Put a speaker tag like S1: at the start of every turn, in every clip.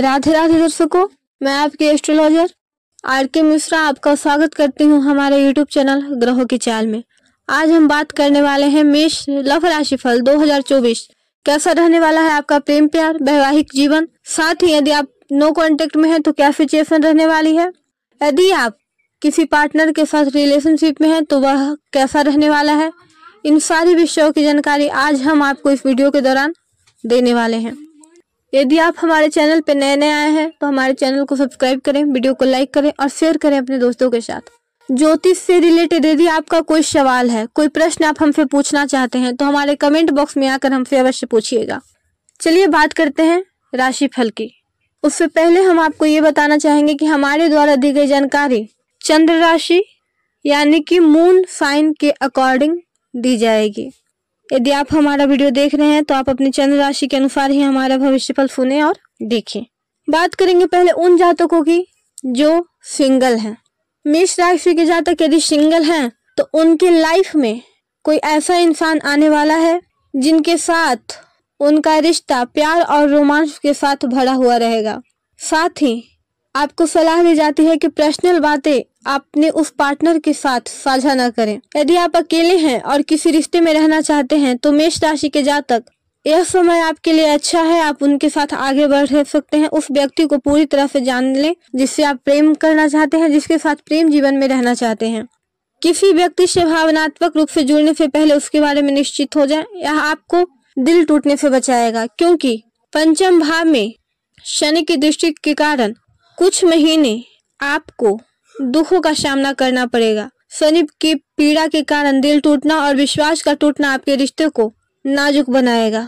S1: राधे राधे दर्शकों मैं आपके एस्ट्रोलॉजर आर के मिश्रा आपका स्वागत करती हूँ हमारे यूट्यूब चैनल ग्रहों की चाल में आज हम बात करने वाले हैं मेष लव राशि फल चौबीस कैसा रहने वाला है आपका प्रेम प्यार वैवाहिक जीवन साथ ही यदि आप नो कॉन्टेक्ट में है तो क्या सिचुएशन रहने वाली है यदि आप किसी पार्टनर के साथ रिलेशनशिप में है तो वह कैसा रहने वाला है इन सारी विषयों की जानकारी आज हम आपको इस वीडियो के दौरान देने वाले हैं यदि आप हमारे चैनल पर नए नए आए हैं तो हमारे चैनल को सब्सक्राइब करें वीडियो को लाइक करें और शेयर करें अपने दोस्तों के साथ ज्योतिष से रिलेटेड यदि आपका कोई सवाल है कोई प्रश्न आप हमसे पूछना चाहते हैं तो हमारे कमेंट बॉक्स में आकर हमसे अवश्य पूछिएगा चलिए बात करते हैं राशि फल की उससे पहले हम आपको ये बताना चाहेंगे कि हमारे द्वारा दी गई जानकारी चंद्र राशि यानी कि मून साइन के अकॉर्डिंग दी जाएगी यदि आप हमारा वीडियो देख रहे हैं तो आप अपने चंद्र राशि के अनुसार ही हमारा भविष्यफल सुने और देखें बात करेंगे पहले उन जातकों की जो सिंगल हैं मेष राशि के जातक यदि सिंगल हैं तो उनके लाइफ में कोई ऐसा इंसान आने वाला है जिनके साथ उनका रिश्ता प्यार और रोमांच के साथ भरा हुआ रहेगा साथ ही आपको सलाह दी जाती है कि पर्सनल बातें आपने उस पार्टनर के साथ साझा न करें यदि आप अकेले हैं और किसी रिश्ते में रहना चाहते हैं तो मेष राशि के जातक यह समय आपके लिए अच्छा है आप उनके साथ आगे बढ़ सकते हैं उस व्यक्ति को पूरी तरह से जान लें जिससे आप प्रेम करना चाहते हैं जिसके साथ प्रेम जीवन में रहना चाहते हैं किसी व्यक्ति से भावनात्मक रूप से जुड़ने से पहले उसके बारे में निश्चित हो जाए यह आपको दिल टूटने से बचाएगा क्योंकि पंचम भाव में शनि की दृष्टि के कारण कुछ महीने आपको दुखों का सामना करना पड़ेगा शनि की पीड़ा के कारण दिल टूटना और विश्वास का टूटना आपके रिश्ते को नाजुक बनाएगा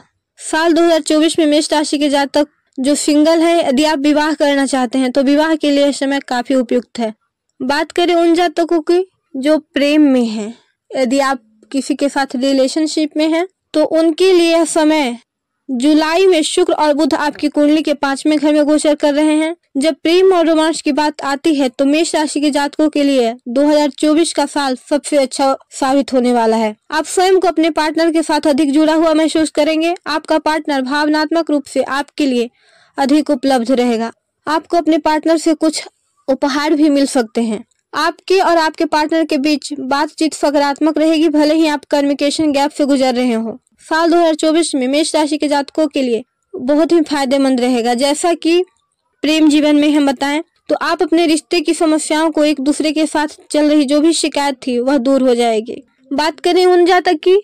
S1: साल 2024 में मेष राशि के जातक जो सिंगल है यदि आप विवाह करना चाहते हैं तो विवाह के लिए समय काफी उपयुक्त है बात करें उन जातकों की जो प्रेम में है यदि आप किसी के साथ रिलेशनशिप में हैं तो उनके लिए समय जुलाई में शुक्र और बुध आपकी कुंडली के पांचवें घर में गोचर कर रहे हैं जब प्रेम और रोमांस की बात आती है तो मेष राशि के जातकों के लिए 2024 का साल सबसे अच्छा साबित होने वाला है आप स्वयं को अपने पार्टनर के साथ अधिक जुड़ा हुआ महसूस करेंगे आपका पार्टनर भावनात्मक रूप से आपके लिए अधिक उपलब्ध रहेगा आपको अपने पार्टनर से कुछ उपहार भी मिल सकते हैं आपके और आपके पार्टनर के बीच बातचीत सकारात्मक रहेगी भले ही आप कम्युनिकेशन गैप से गुजर रहे हो साल 2024 में मेष राशि के जातकों के लिए बहुत ही फायदेमंद रहेगा जैसा कि प्रेम जीवन में हम बताएं तो आप अपने रिश्ते की समस्याओं को एक दूसरे के साथ चल रही जो भी शिकायत थी वह दूर हो जाएगी बात करें उन जातक की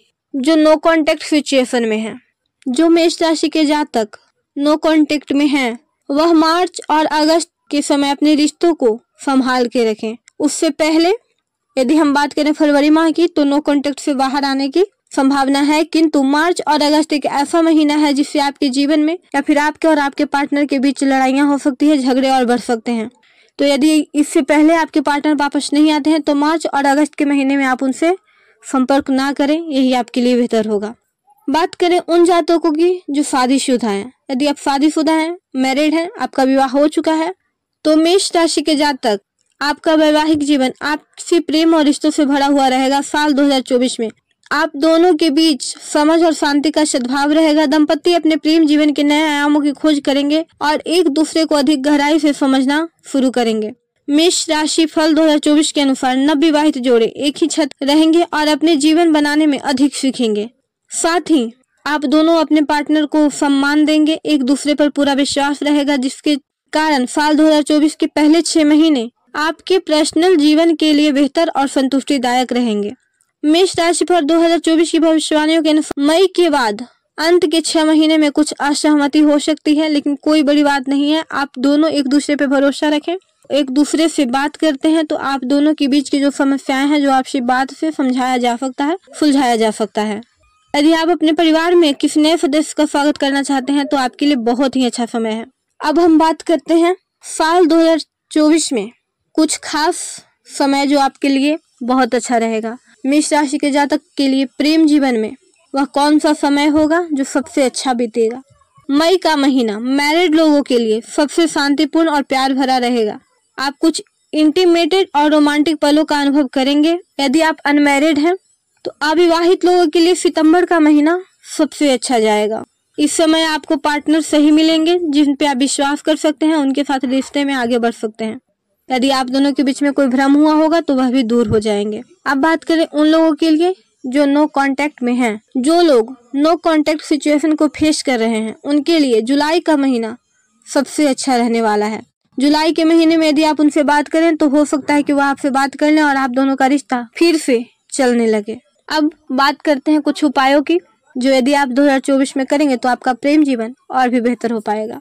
S1: जो नो कॉन्टेक्ट सिचुएशन में है जो मेष राशि के जातक नो कॉन्टेक्ट में है वह मार्च और अगस्त के समय अपने रिश्तों को संभाल के रखें उससे पहले यदि हम बात करें फरवरी माह की तो नो कॉन्टेक्ट से बाहर आने की संभावना है किंतु मार्च और अगस्त एक ऐसा महीना है जिससे आपके जीवन में या फिर आपके और आपके पार्टनर के बीच लड़ाइयाँ हो सकती है झगड़े और बढ़ सकते हैं तो यदि इससे पहले आपके पार्टनर वापस नहीं आते हैं तो मार्च और अगस्त के महीने में आप उनसे संपर्क ना करें यही आपके लिए बेहतर होगा बात करें उन जातकों की जो शादीशुदा हैं यदि आप शादीशुदा हैं मैरिड हैं आपका विवाह हो चुका है तो मेष राशि के जातक आपका वैवाहिक जीवन आपसी प्रेम और रिश्तों से भरा हुआ रहेगा साल 2024 में आप दोनों के बीच समझ और शांति का सद्भाव रहेगा दंपति अपने प्रेम जीवन के नए आयामों की खोज करेंगे और एक दूसरे को अधिक गहराई से समझना शुरू करेंगे मेष राशि फल 2024 के अनुसार नव विवाहित जोड़े एक ही छत रहेंगे और अपने जीवन बनाने में अधिक सीखेंगे साथ ही आप दोनों अपने पार्टनर को सम्मान देंगे एक दूसरे पर पूरा विश्वास रहेगा जिसके कारण साल 2024 के पहले छह महीने आपके पर्सनल जीवन के लिए बेहतर और संतुष्टिदायक रहेंगे मेष राशि पर 2024 की भविष्यवाणियों के अनुसार मई के बाद अंत के छह महीने में कुछ असहमति हो सकती है लेकिन कोई बड़ी बात नहीं है आप दोनों एक दूसरे पर भरोसा रखें एक दूसरे से बात करते हैं तो आप दोनों के बीच की जो समस्याएं हैं जो आपसे बात से समझाया जा सकता है सुलझाया जा सकता है यदि आप अपने परिवार में किसी नए सदस्य का स्वागत करना चाहते हैं तो आपके लिए बहुत ही अच्छा समय है अब हम बात करते हैं साल 2024 में कुछ खास समय जो आपके लिए बहुत अच्छा रहेगा मेष राशि के जातक के लिए प्रेम जीवन में वह कौन सा समय होगा जो सबसे अच्छा बीतेगा मई का महीना मैरिड लोगों के लिए सबसे शांतिपूर्ण और प्यार भरा रहेगा आप कुछ इंटीमेटेड और रोमांटिक पलों का अनुभव करेंगे यदि आप अनमैरिड हैं तो अविवाहित लोगों के लिए सितंबर का महीना सबसे अच्छा जाएगा इस समय आपको पार्टनर सही मिलेंगे जिन पे आप विश्वास कर सकते हैं उनके साथ रिश्ते में आगे बढ़ सकते हैं यदि आप दोनों के बीच में कोई भ्रम हुआ होगा तो वह भी दूर हो जाएंगे अब बात करें उन लोगों के लिए जो नो कांटेक्ट में हैं जो लोग नो कांटेक्ट सिचुएशन को फेस कर रहे हैं उनके लिए जुलाई का महीना सबसे अच्छा रहने वाला है जुलाई के महीने में यदि आप उनसे बात करें तो हो सकता है कि वो आपसे बात कर लें और आप दोनों का रिश्ता फिर से चलने लगे अब बात करते हैं कुछ उपायों की जो यदि आप 2024 में करेंगे तो आपका प्रेम जीवन और भी बेहतर हो पाएगा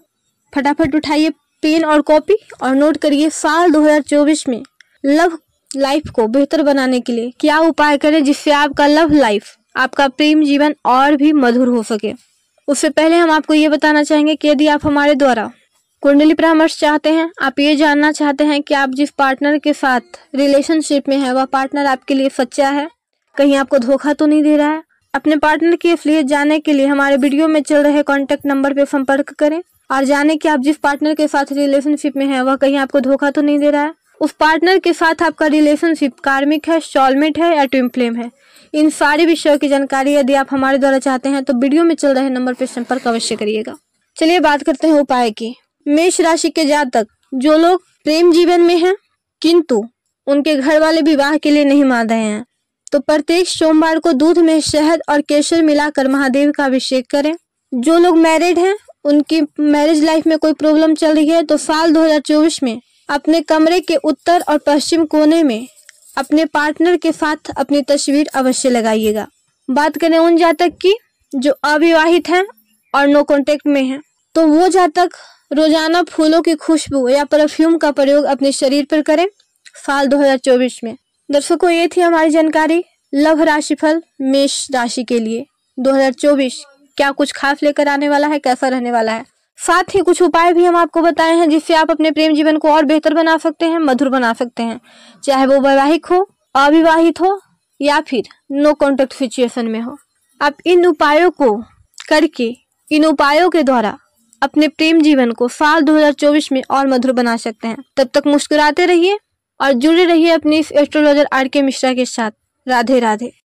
S1: फटाफट उठाइए पेन और कॉपी और नोट करिए साल 2024 में लव लाइफ को बेहतर बनाने के लिए क्या उपाय करें जिससे आपका लव लाइफ आपका प्रेम जीवन और भी मधुर हो सके उससे पहले हम आपको ये बताना चाहेंगे कि यदि आप हमारे द्वारा कुंडली परामर्श चाहते हैं आप ये जानना चाहते हैं कि आप जिस पार्टनर के साथ रिलेशनशिप में है वह पार्टनर आपके लिए सच्चा है कहीं आपको धोखा तो नहीं दे रहा है अपने पार्टनर की असलियत जाने के लिए हमारे वीडियो में चल रहे कॉन्टेक्ट नंबर पर संपर्क करें और जाने कि आप जिस पार्टनर के साथ रिलेशनशिप में है वह कहीं आपको धोखा तो नहीं दे रहा है उस पार्टनर के साथ आपका रिलेशनशिप कार्मिक है सॉलमेट है या ट्विम फ्लेम है इन सारे विषयों की जानकारी यदि आप हमारे द्वारा चाहते हैं तो वीडियो में चल रहे नंबर पर संपर्क अवश्य करिएगा चलिए बात करते हैं उपाय की मेष राशि के जातक जो लोग प्रेम जीवन में हैं किंतु उनके घर वाले विवाह के लिए नहीं मान रहे हैं तो प्रत्येक सोमवार को दूध में शहद और केसर मिलाकर महादेव का अभिषेक करें जो लोग मैरिड हैं उनकी मैरिज लाइफ में कोई प्रॉब्लम चल रही है तो साल 2024 में अपने कमरे के उत्तर और पश्चिम कोने में अपने पार्टनर के साथ अपनी तस्वीर अवश्य लगाइएगा बात करें उन जातक की जो अविवाहित हैं और नो कॉन्टेक्ट में हैं तो वो जातक रोजाना फूलों की खुशबू या परफ्यूम का प्रयोग अपने शरीर पर करें साल 2024 में दर्शकों ये थी हमारी जानकारी लव राशिफल मेष राशि के लिए 2024 क्या कुछ खास लेकर आने वाला है कैसा रहने वाला है साथ ही कुछ उपाय भी हम आपको बताए हैं जिससे आप अपने प्रेम जीवन को और बेहतर बना सकते हैं मधुर बना सकते हैं चाहे वो वैवाहिक हो अविवाहित हो या फिर नो कॉन्टेक्ट सिचुएशन में हो आप इन उपायों को करके इन उपायों के द्वारा अपने प्रेम जीवन को साल 2024 में और मधुर बना सकते हैं तब तक मुस्कुराते रहिए और जुड़े रहिए अपने इस एस्ट्रोलॉजर आर के मिश्रा के साथ राधे राधे